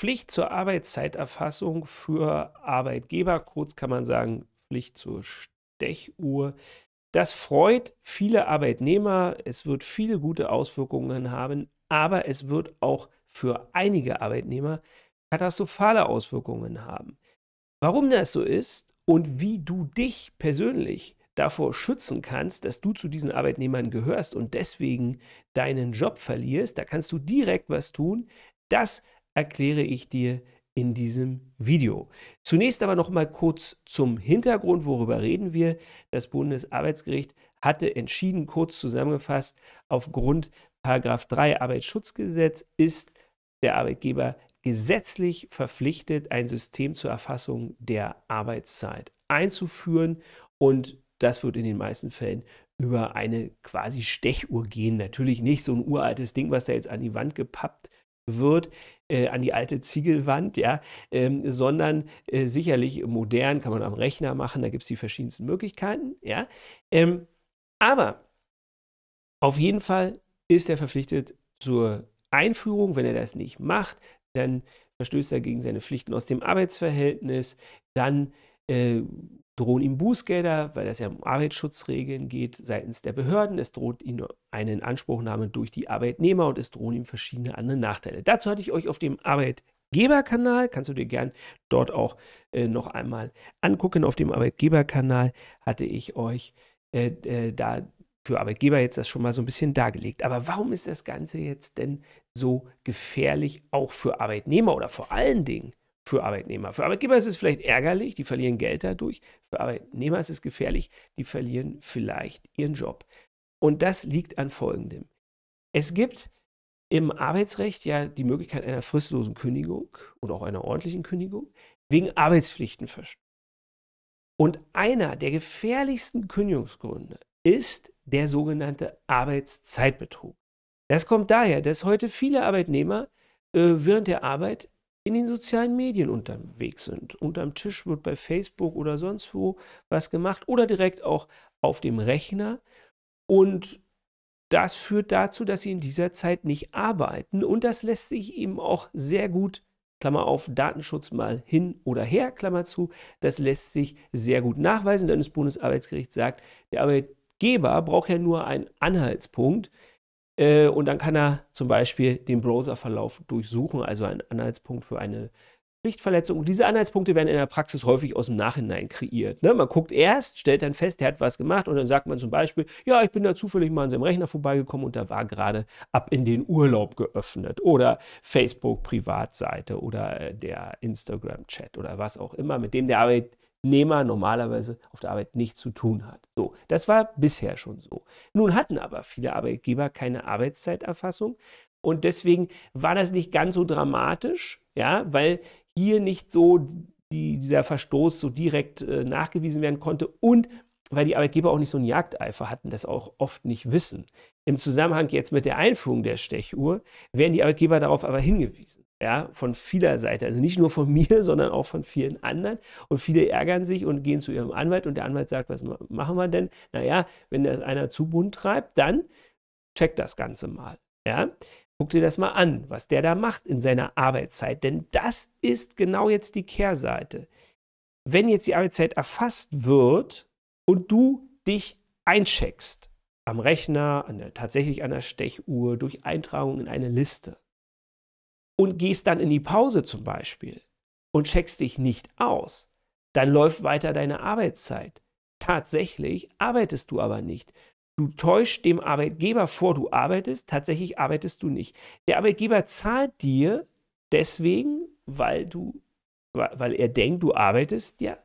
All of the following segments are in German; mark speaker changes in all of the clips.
Speaker 1: Pflicht zur Arbeitszeiterfassung für Arbeitgeber, kurz kann man sagen, Pflicht zur Stechuhr. Das freut viele Arbeitnehmer, es wird viele gute Auswirkungen haben, aber es wird auch für einige Arbeitnehmer katastrophale Auswirkungen haben. Warum das so ist und wie du dich persönlich davor schützen kannst, dass du zu diesen Arbeitnehmern gehörst und deswegen deinen Job verlierst, da kannst du direkt was tun. Das erkläre ich dir in diesem Video. Zunächst aber noch mal kurz zum Hintergrund, worüber reden wir? Das Bundesarbeitsgericht hatte entschieden, kurz zusammengefasst, aufgrund Paragraph 3 Arbeitsschutzgesetz ist der Arbeitgeber gesetzlich verpflichtet, ein System zur Erfassung der Arbeitszeit einzuführen und das wird in den meisten Fällen über eine quasi Stechuhr gehen. Natürlich nicht so ein uraltes Ding, was da jetzt an die Wand gepappt wird äh, an die alte Ziegelwand, ja, ähm, sondern äh, sicherlich modern kann man am Rechner machen, da gibt es die verschiedensten Möglichkeiten, ja. Ähm, aber auf jeden Fall ist er verpflichtet zur Einführung. Wenn er das nicht macht, dann verstößt er gegen seine Pflichten aus dem Arbeitsverhältnis, dann äh, drohen ihm Bußgelder, weil das ja um Arbeitsschutzregeln geht seitens der Behörden. Es droht ihm eine Inanspruchnahme durch die Arbeitnehmer und es drohen ihm verschiedene andere Nachteile. Dazu hatte ich euch auf dem Arbeitgeberkanal, kannst du dir gern dort auch äh, noch einmal angucken. Auf dem Arbeitgeberkanal hatte ich euch äh, äh, da für Arbeitgeber jetzt das schon mal so ein bisschen dargelegt. Aber warum ist das Ganze jetzt denn so gefährlich auch für Arbeitnehmer oder vor allen Dingen für Arbeitnehmer. Für Arbeitgeber ist es vielleicht ärgerlich, die verlieren Geld dadurch. Für Arbeitnehmer ist es gefährlich, die verlieren vielleicht ihren Job. Und das liegt an Folgendem. Es gibt im Arbeitsrecht ja die Möglichkeit einer fristlosen Kündigung und auch einer ordentlichen Kündigung wegen Arbeitspflichtenverstößen. Und einer der gefährlichsten Kündigungsgründe ist der sogenannte Arbeitszeitbetrug. Das kommt daher, dass heute viele Arbeitnehmer äh, während der Arbeit in den sozialen Medien unterwegs sind. Unterm Tisch wird bei Facebook oder sonst wo was gemacht oder direkt auch auf dem Rechner. Und das führt dazu, dass sie in dieser Zeit nicht arbeiten. Und das lässt sich eben auch sehr gut, Klammer auf, Datenschutz mal hin oder her, Klammer zu, das lässt sich sehr gut nachweisen, denn das Bundesarbeitsgericht sagt, der Arbeitgeber braucht ja nur einen Anhaltspunkt, äh, und dann kann er zum Beispiel den Browserverlauf durchsuchen, also einen Anhaltspunkt für eine Pflichtverletzung. Und diese Anhaltspunkte werden in der Praxis häufig aus dem Nachhinein kreiert. Ne? Man guckt erst, stellt dann fest, der hat was gemacht und dann sagt man zum Beispiel, ja, ich bin da zufällig mal an seinem Rechner vorbeigekommen und da war gerade ab in den Urlaub geöffnet oder Facebook-Privatseite oder äh, der Instagram-Chat oder was auch immer, mit dem der Arbeit Arbeitnehmer normalerweise auf der Arbeit nichts zu tun hat. So, das war bisher schon so. Nun hatten aber viele Arbeitgeber keine Arbeitszeiterfassung und deswegen war das nicht ganz so dramatisch, ja, weil hier nicht so die, dieser Verstoß so direkt äh, nachgewiesen werden konnte und weil die Arbeitgeber auch nicht so einen Jagdeifer hatten, das auch oft nicht wissen. Im Zusammenhang jetzt mit der Einführung der Stechuhr werden die Arbeitgeber darauf aber hingewiesen. Ja, von vieler Seite. Also nicht nur von mir, sondern auch von vielen anderen. Und viele ärgern sich und gehen zu ihrem Anwalt und der Anwalt sagt, was machen wir denn? Naja, wenn das einer zu bunt treibt, dann check das Ganze mal. Ja, guck dir das mal an, was der da macht in seiner Arbeitszeit. Denn das ist genau jetzt die Kehrseite. Wenn jetzt die Arbeitszeit erfasst wird und du dich eincheckst, am Rechner, an der, tatsächlich an der Stechuhr, durch Eintragung in eine Liste, und gehst dann in die Pause zum Beispiel und checkst dich nicht aus, dann läuft weiter deine Arbeitszeit. Tatsächlich arbeitest du aber nicht. Du täuschst dem Arbeitgeber vor, du arbeitest, tatsächlich arbeitest du nicht. Der Arbeitgeber zahlt dir deswegen, weil du, weil er denkt, du arbeitest, ja.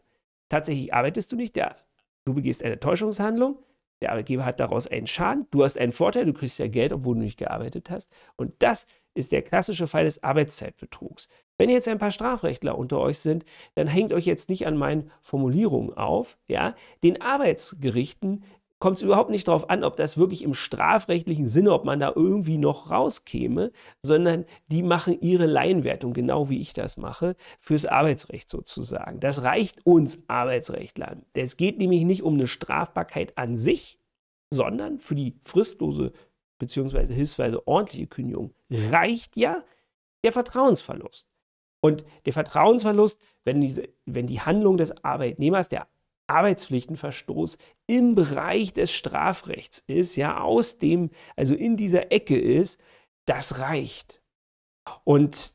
Speaker 1: Tatsächlich arbeitest du nicht, der, du begehst eine Täuschungshandlung, der Arbeitgeber hat daraus einen Schaden, du hast einen Vorteil, du kriegst ja Geld, obwohl du nicht gearbeitet hast. Und das ist der klassische Fall des Arbeitszeitbetrugs. Wenn jetzt ein paar Strafrechtler unter euch sind, dann hängt euch jetzt nicht an meinen Formulierungen auf. Ja? Den Arbeitsgerichten kommt es überhaupt nicht darauf an, ob das wirklich im strafrechtlichen Sinne, ob man da irgendwie noch rauskäme, sondern die machen ihre Laienwertung, genau wie ich das mache, fürs Arbeitsrecht sozusagen. Das reicht uns Arbeitsrechtlern. Es geht nämlich nicht um eine Strafbarkeit an sich, sondern für die fristlose beziehungsweise hilfsweise ordentliche Kündigung, reicht ja der Vertrauensverlust. Und der Vertrauensverlust, wenn, diese, wenn die Handlung des Arbeitnehmers, der Arbeitspflichtenverstoß im Bereich des Strafrechts ist, ja, aus dem, also in dieser Ecke ist, das reicht. Und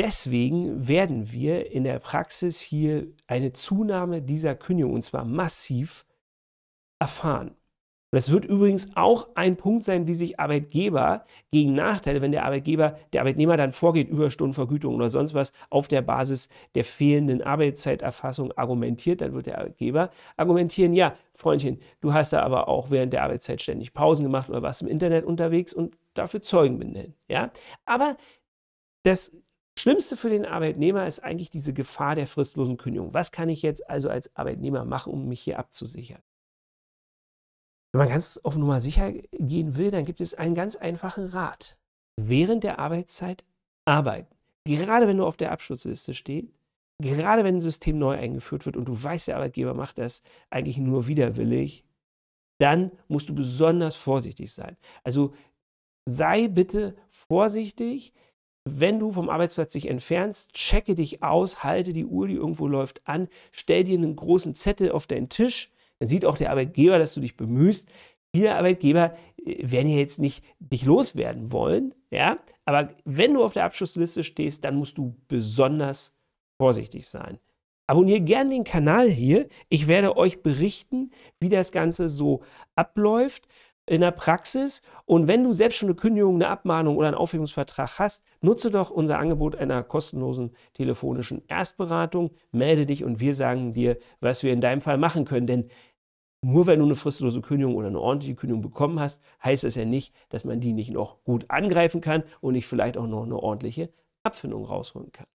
Speaker 1: deswegen werden wir in der Praxis hier eine Zunahme dieser Kündigung, und zwar massiv, erfahren. Und das wird übrigens auch ein Punkt sein, wie sich Arbeitgeber gegen Nachteile, wenn der Arbeitgeber, der Arbeitnehmer dann vorgeht, Überstundenvergütung oder sonst was auf der Basis der fehlenden Arbeitszeiterfassung argumentiert, dann wird der Arbeitgeber argumentieren, ja, Freundchen, du hast da aber auch während der Arbeitszeit ständig Pausen gemacht oder warst im Internet unterwegs und dafür Zeugen benennen. Ja? Aber das Schlimmste für den Arbeitnehmer ist eigentlich diese Gefahr der fristlosen Kündigung. Was kann ich jetzt also als Arbeitnehmer machen, um mich hier abzusichern? Wenn man ganz auf Nummer sicher gehen will, dann gibt es einen ganz einfachen Rat. Während der Arbeitszeit arbeiten. Gerade wenn du auf der Abschlussliste stehst, gerade wenn ein System neu eingeführt wird und du weißt, der Arbeitgeber macht das eigentlich nur widerwillig, dann musst du besonders vorsichtig sein. Also sei bitte vorsichtig, wenn du vom Arbeitsplatz dich entfernst, checke dich aus, halte die Uhr, die irgendwo läuft, an, stell dir einen großen Zettel auf deinen Tisch, dann sieht auch der Arbeitgeber, dass du dich bemühst. Viele Arbeitgeber äh, werden ja jetzt nicht dich loswerden wollen, ja, aber wenn du auf der Abschlussliste stehst, dann musst du besonders vorsichtig sein. Abonniere gerne den Kanal hier. Ich werde euch berichten, wie das Ganze so abläuft in der Praxis. Und wenn du selbst schon eine Kündigung, eine Abmahnung oder einen Aufhebungsvertrag hast, nutze doch unser Angebot einer kostenlosen telefonischen Erstberatung. Melde dich und wir sagen dir, was wir in deinem Fall machen können. Denn nur wenn du eine fristlose Kündigung oder eine ordentliche Kündigung bekommen hast, heißt das ja nicht, dass man die nicht noch gut angreifen kann und nicht vielleicht auch noch eine ordentliche Abfindung rausholen kann.